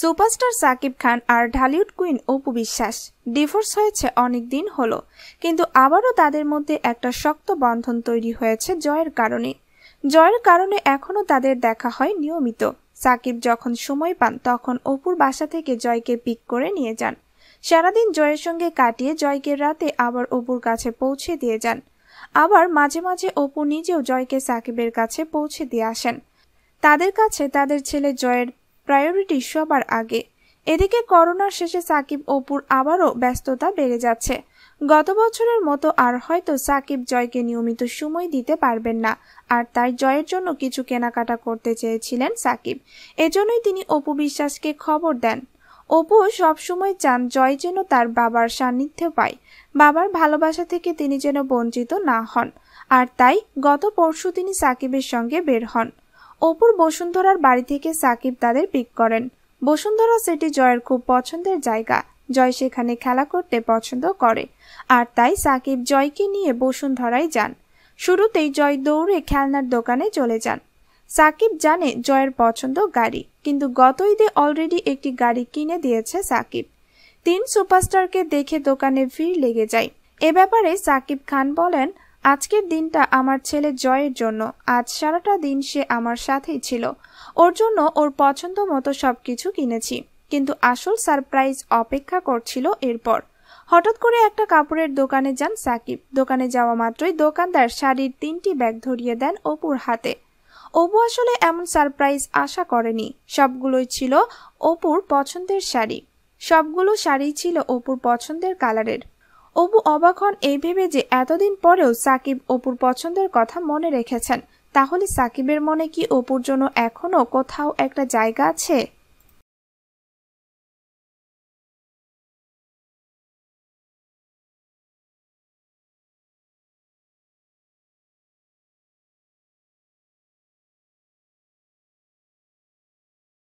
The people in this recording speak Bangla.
সুপারস্টার সাকিব খান আর ঢালিউড কুইন অপু বিশ্বাস ডিভোর্স হয়েছে অনেক দিন হল কিন্তু আবারও তাদের মধ্যে একটা শক্ত বন্ধন তৈরি হয়েছে জয়ের কারণে জয়ের কারণে এখনও তাদের দেখা হয় নিয়মিত সাকিব যখন সময় পান তখন অপুর বাসা থেকে জয়কে পিক করে নিয়ে যান সারাদিন জয়ের সঙ্গে কাটিয়ে জয়কে রাতে আবার অপুর কাছে পৌঁছে দিয়ে যান আবার মাঝে মাঝে অপু নিজেও জয়কে সাকিবের কাছে পৌঁছে দিয়ে আসেন তাদের কাছে তাদের ছেলে জয়ের প্রায়োরিটি সবার আগে এদিকে করোনার শেষে সাকিব অপুর আবারও ব্যস্ততা বেড়ে যাচ্ছে গত বছরের মতো আর হয়তো সাকিব জয়কে নিয়মিত সময় দিতে পারবেন না আর তাই জয়ের জন্য কিছু কেনাকাটা করতে চেয়েছিলেন সাকিব এজন্যই তিনি অপু বিশ্বাসকে খবর দেন অপু সবসময় চান জয় যেন তার বাবার সান্নিধ্যে পায় বাবার ভালোবাসা থেকে তিনি যেন বঞ্চিত না হন আর তাই গত পরশু তিনি সাকিবের সঙ্গে বের হন অপুর বসুন্ধরার বাড়ি থেকে সাকিব তাদের পিক করেন বসুন্ধরা সেটি জয়ের খুব পছন্দের জায়গা জয় সেখানে খেলা করতে পছন্দ করে আর তাই সাকিব জয়কে নিয়ে বসুন্ধরায় যান শুরুতেই জয় দৌড়ে খেলনার দোকানে চলে যান সাকিব জানে জয়ের পছন্দ গাড়ি কিন্তু গত ঈদে অলরেডি একটি গাড়ি কিনে দিয়েছে সাকিব তিন সুপারস্টারকে দেখে দোকানে ভিড় লেগে যায় এ ব্যাপারে সাকিব খান বলেন আজকের দিনটা আমার ছেলে জয়ের জন্য আজ সারাটা দিন সে আমার সাথেই ছিল ওর জন্য ওর পছন্দ মতো সব কিছু কিনেছি কিন্তু আসল সারপ্রাইজ অপেক্ষা করছিল এরপর হঠাৎ করে একটা কাপড়ের দোকানে যান সাকিব দোকানে যাওয়া মাত্রই দোকানদার শাড়ির তিনটি ব্যাগ ধরিয়ে দেন অপুর হাতে অপু আসলে এমন সারপ্রাইজ আশা করেনি সবগুলোই ছিল অপুর পছন্দের শাড়ি সবগুলো শাড়ি ছিল অপুর পছন্দের কালারের অপু অবাক হন এই ভেবে যে এতদিন পরেও সাকিব অপুর পছন্দের কথা মনে রেখেছেন তাহলে সাকিবের মনে কি অপুর জন্য এখনও কোথাও একটা জায়গা আছে